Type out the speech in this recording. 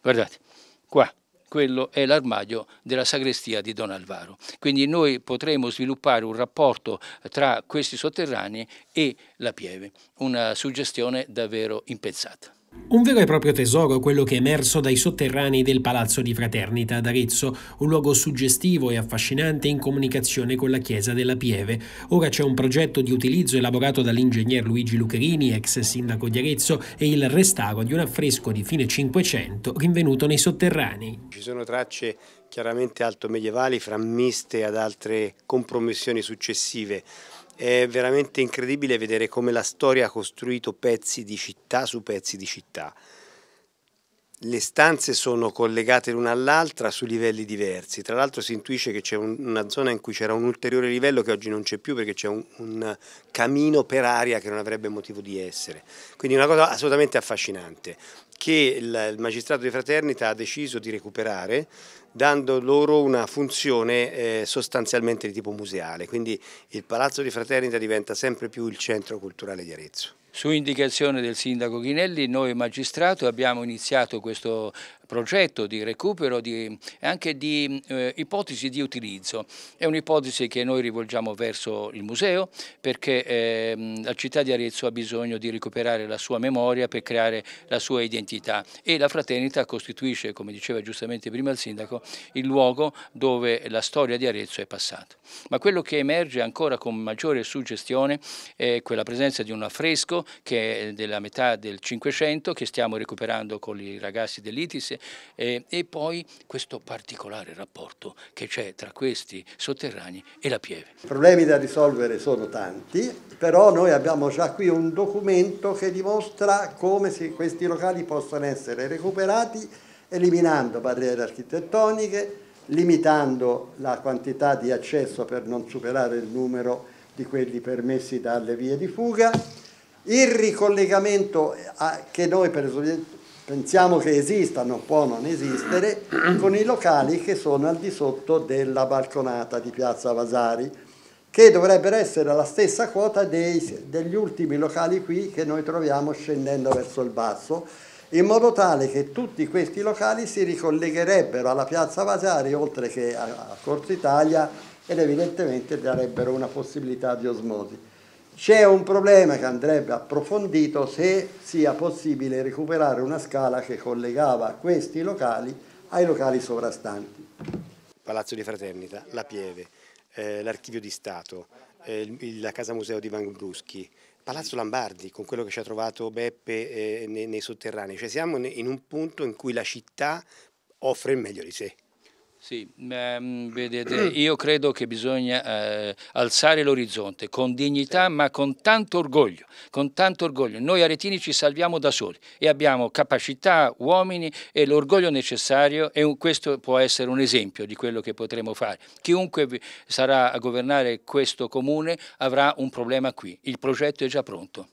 Guardate, qua, quello è l'armadio della sagrestia di Don Alvaro. Quindi noi potremo sviluppare un rapporto tra questi sotterranei e la pieve, una suggestione davvero impensata. Un vero e proprio tesoro quello che è emerso dai sotterranei del Palazzo di Fraternita ad Arezzo, un luogo suggestivo e affascinante in comunicazione con la chiesa della Pieve. Ora c'è un progetto di utilizzo elaborato dall'ingegner Luigi Lucherini, ex sindaco di Arezzo, e il restauro di un affresco di fine Cinquecento rinvenuto nei sotterranei. Ci sono tracce chiaramente altomedievali, frammiste ad altre compromissioni successive è veramente incredibile vedere come la storia ha costruito pezzi di città su pezzi di città le stanze sono collegate l'una all'altra su livelli diversi, tra l'altro si intuisce che c'è un, una zona in cui c'era un ulteriore livello che oggi non c'è più perché c'è un, un, camino per aria che non avrebbe motivo di essere, quindi una cosa assolutamente affascinante che il, il magistrato di Fraternita ha deciso di recuperare dando loro una funzione eh, sostanzialmente di tipo museale, quindi il Palazzo di Fraternita diventa sempre più il centro culturale di Arezzo. Su indicazione del sindaco Ghinelli noi magistrato abbiamo iniziato questo progetto di recupero e anche di eh, ipotesi di utilizzo. È un'ipotesi che noi rivolgiamo verso il museo perché eh, la città di Arezzo ha bisogno di recuperare la sua memoria per creare la sua identità e la fraternità costituisce, come diceva giustamente prima il sindaco, il luogo dove la storia di Arezzo è passata. Ma quello che emerge ancora con maggiore suggestione è quella presenza di un affresco che è della metà del Cinquecento che stiamo recuperando con i ragazzi dell'ITIS eh, e poi questo particolare rapporto che c'è tra questi sotterranei e la pieve. I problemi da risolvere sono tanti, però noi abbiamo già qui un documento che dimostra come questi locali possono essere recuperati eliminando barriere architettoniche, limitando la quantità di accesso per non superare il numero di quelli permessi dalle vie di fuga, il ricollegamento eh, che noi per pensiamo che esistano, può non esistere, con i locali che sono al di sotto della balconata di Piazza Vasari, che dovrebbero essere la stessa quota dei, degli ultimi locali qui che noi troviamo scendendo verso il basso, in modo tale che tutti questi locali si ricollegherebbero alla Piazza Vasari oltre che a, Corso Italia ed evidentemente darebbero una possibilità di osmosi. C'è un problema che andrebbe approfondito se sia possibile recuperare una scala che collegava questi locali ai locali sovrastanti. Palazzo di Fraternita, la Pieve, eh, l'Archivio di Stato, eh, la Casa Museo di Van Bruschi, Palazzo Lombardi con quello che ci ha trovato Beppe eh, nei, nei sotterranei. Cioè siamo in un punto in cui la città offre il meglio di sé. Sì, ehm, vedete, io credo che bisogna eh, alzare l'orizzonte con dignità ma con tanto orgoglio, con tanto orgoglio. Noi aretini ci salviamo da soli e abbiamo capacità, uomini e l'orgoglio necessario e questo può essere un esempio di quello che potremo fare. Chiunque sarà a governare questo comune avrà un problema qui, il progetto è già pronto.